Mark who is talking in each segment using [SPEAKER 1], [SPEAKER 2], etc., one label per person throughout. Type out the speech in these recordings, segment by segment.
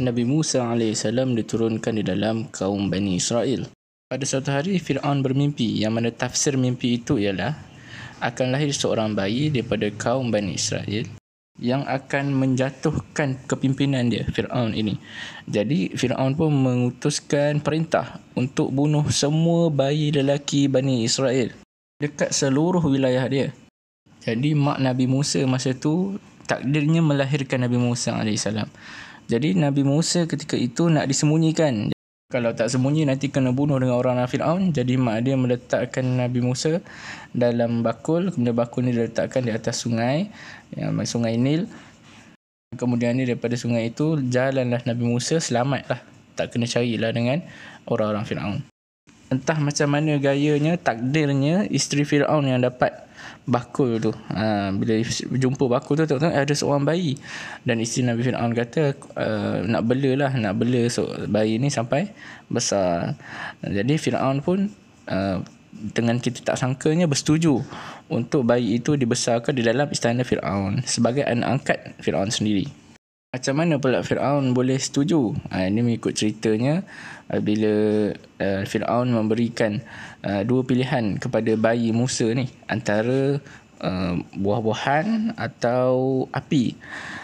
[SPEAKER 1] Nabi Musa AS diturunkan di dalam kaum Bani Israel. Pada suatu hari, Fir'aun bermimpi yang mana tafsir mimpi itu ialah akan lahir seorang bayi daripada kaum Bani Israel yang akan menjatuhkan kepimpinan dia, Fir'aun ini. Jadi, Fir'aun pun mengutuskan perintah untuk bunuh semua bayi lelaki Bani Israel dekat seluruh wilayah dia. Jadi, mak Nabi Musa masa tu takdirnya melahirkan Nabi Musa AS. Jadi Nabi Musa ketika itu nak disembunyikan. Kalau tak sembunyi nanti kena bunuh dengan orang Fir'aun. Jadi mak dia meletakkan Nabi Musa dalam bakul. Kemudian bakul ni diletakkan di atas sungai. Yang sungai Nil. Kemudian ni daripada sungai itu jalanlah Nabi Musa selamatlah. Tak kena carilah dengan orang-orang Fir'aun entah macam mana gayanya takdirnya isteri Firaun yang dapat bakul tu ha, bila jumpa bakul tu tengok-tengok ada seorang bayi dan isteri Nabi Fir'aun kata uh, nak bela lah nak bela so, bayi ni sampai besar jadi Fir'aun pun uh, dengan kita tak sangkanya bersetuju untuk bayi itu dibesarkan di dalam istana Fir'aun sebagai anak angkat Fir'aun sendiri macam mana pula Fir'aun boleh setuju? Ha, ini mengikut ceritanya ah, bila uh, Fir'aun memberikan uh, dua pilihan kepada bayi Musa ni antara uh, buah-buahan atau api.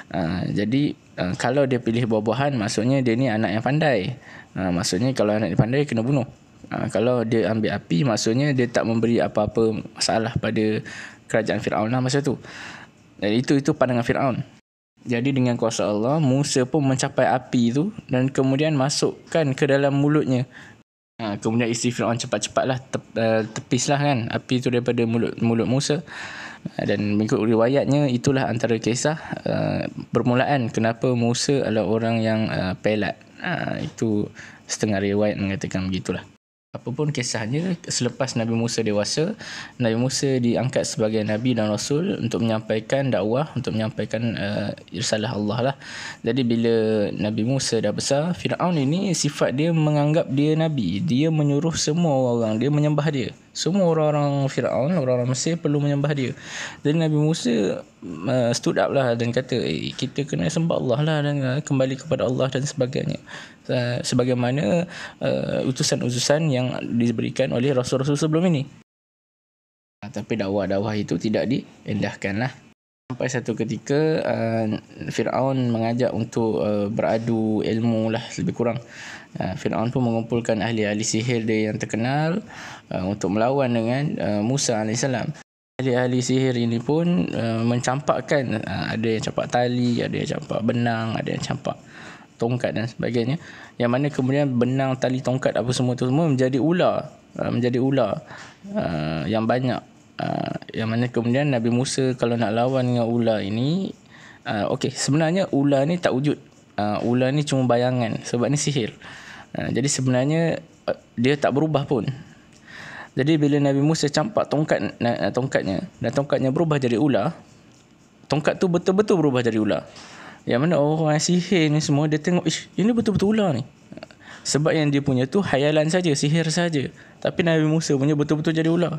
[SPEAKER 1] Uh, jadi uh, kalau dia pilih buah-buahan maksudnya dia ni anak yang pandai. Uh, maksudnya kalau anak yang pandai kena bunuh. Uh, kalau dia ambil api maksudnya dia tak memberi apa-apa masalah pada kerajaan Fir'aun lah masa tu. Dan itu itu pandangan Fir'aun. Jadi dengan kuasa Allah, Musa pun mencapai api tu dan kemudian masukkan ke dalam mulutnya. Ha, kemudian isteri Fir'aun cepat-cepatlah te, uh, eh, tepislah kan api tu daripada mulut mulut Musa. Ha, dan mengikut riwayatnya, itulah antara kisah uh, permulaan kenapa Musa adalah orang yang uh, pelat. Ha, itu setengah riwayat mengatakan begitulah apa pun kisahnya selepas Nabi Musa dewasa Nabi Musa diangkat sebagai nabi dan rasul untuk menyampaikan dakwah untuk menyampaikan uh, eh, risalah Allah lah jadi bila Nabi Musa dah besar Firaun ini sifat dia menganggap dia nabi dia menyuruh semua orang dia menyembah dia semua orang-orang Firaun orang-orang Mesir perlu menyembah dia jadi Nabi Musa uh, stood up lah dan kata eh, kita kena sembah Allah lah dan eh, kembali kepada Allah dan sebagainya uh, sebagaimana uh, utusan-utusan yang diberikan oleh rasul-rasul sebelum ini. Uh, tapi dakwah-dakwah itu tidak diendahkanlah. Sampai satu ketika uh, Fir'aun mengajak untuk uh, beradu ilmu lah lebih kurang. Uh, Fir'aun pun mengumpulkan ahli-ahli sihir dia yang terkenal uh, untuk melawan dengan uh, Musa AS. Ahli-ahli sihir ini pun uh, mencampakkan uh, ada yang campak tali, ada yang campak benang, ada yang campak tongkat dan sebagainya yang mana kemudian benang tali tongkat apa semua tu semua menjadi ular uh, menjadi ular uh, yang banyak uh, yang mana kemudian Nabi Musa kalau nak lawan dengan ular ini okey sebenarnya ular ni tak wujud ular ni cuma bayangan sebab ni sihir jadi sebenarnya dia tak berubah pun jadi bila Nabi Musa campak tongkat tongkatnya dan tongkatnya berubah jadi ular tongkat tu betul-betul berubah jadi ular yang mana orang sihir ni semua dia tengok ish ini betul-betul ular ni. Sebab yang dia punya tu hayalan saja, sihir saja. Tapi Nabi Musa punya betul-betul jadi ular.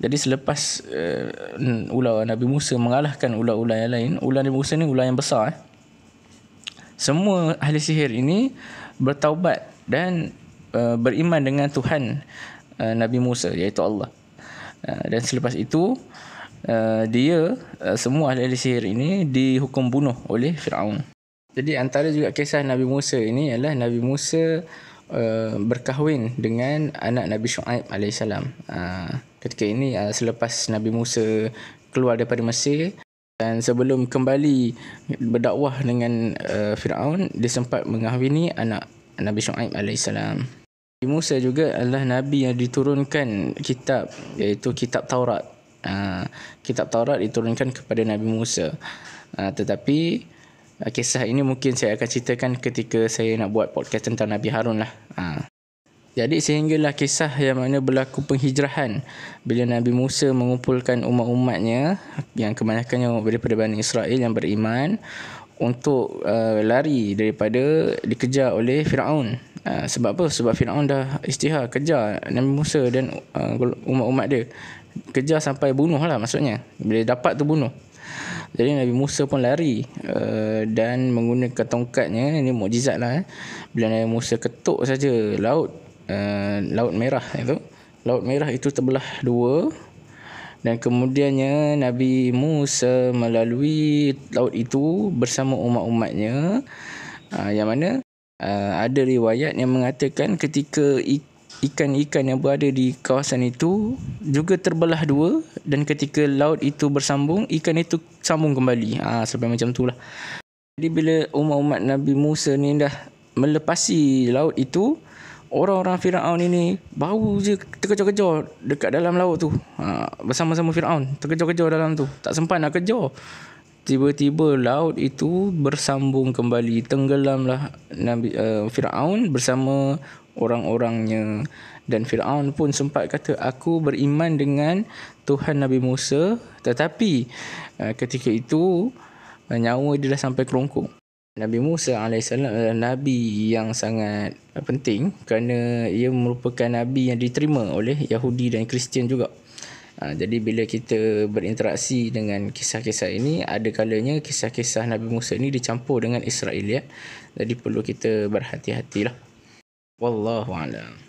[SPEAKER 1] Jadi selepas uh, ular Nabi Musa mengalahkan ular-ular yang lain, ular Nabi Musa ni ular yang besar eh. Semua ahli sihir ini bertaubat dan uh, beriman dengan Tuhan uh, Nabi Musa iaitu Allah. Uh, dan selepas itu Eh, dia uh, semua ahli sihir ini dihukum bunuh oleh Firaun. Jadi antara juga kisah Nabi Musa ini ialah Nabi Musa uh, berkahwin dengan anak Nabi Shu'aib AS. Uh, ah, ketika ini uh, selepas Nabi Musa keluar daripada Mesir dan sebelum kembali berdakwah dengan uh, Firaun, dia sempat mengahwini anak Nabi Shu'aib AS. Nabi Musa juga adalah Nabi yang diturunkan kitab iaitu kitab Taurat Ah, kitab Taurat diturunkan kepada Nabi Musa. Ah, tetapi ah, kisah ini mungkin saya akan ceritakan ketika saya nak buat podcast tentang Nabi Harun lah. Jadi sehinggalah kisah yang mana berlaku penghijrahan bila Nabi Musa mengumpulkan umat-umatnya yang kebanyakannya daripada Bani Israel yang beriman untuk uh, lari daripada dikejar oleh Firaun. Uh, sebab apa? Sebab Firaun dah istihar kejar Nabi Musa dan uh, umat-umat dia kejar sampai bunuh lah maksudnya bila dapat tu bunuh jadi Nabi Musa pun lari uh, dan menggunakan tongkatnya ini mukjizat lah eh. bila Nabi Musa ketuk saja laut uh, laut merah itu laut merah itu terbelah dua dan kemudiannya Nabi Musa melalui laut itu bersama umat-umatnya uh, yang mana uh, ada riwayat yang mengatakan ketika ikan ikan-ikan yang berada di kawasan itu juga terbelah dua dan ketika laut itu bersambung ikan itu sambung kembali ah ha, sampai macam itulah jadi bila umat-umat Nabi Musa ni dah melepasi laut itu orang-orang Firaun ini baru je terkejar-kejar dekat dalam laut tu ha, bersama-sama Firaun terkejar-kejar dalam tu tak sempat nak kejar tiba-tiba laut itu bersambung kembali tenggelamlah Nabi uh, Firaun bersama orang-orangnya dan Firaun pun sempat kata aku beriman dengan Tuhan Nabi Musa tetapi eh, ketika itu eh, nyawa dia dah sampai kerongkong Nabi Musa AS adalah eh, Nabi yang sangat penting kerana ia merupakan Nabi yang diterima oleh Yahudi dan Kristian juga. Ha, jadi bila kita berinteraksi dengan kisah-kisah ini, ada kalanya kisah-kisah Nabi Musa ini dicampur dengan Israel. Ya? Jadi perlu kita berhati-hatilah. والله اعلم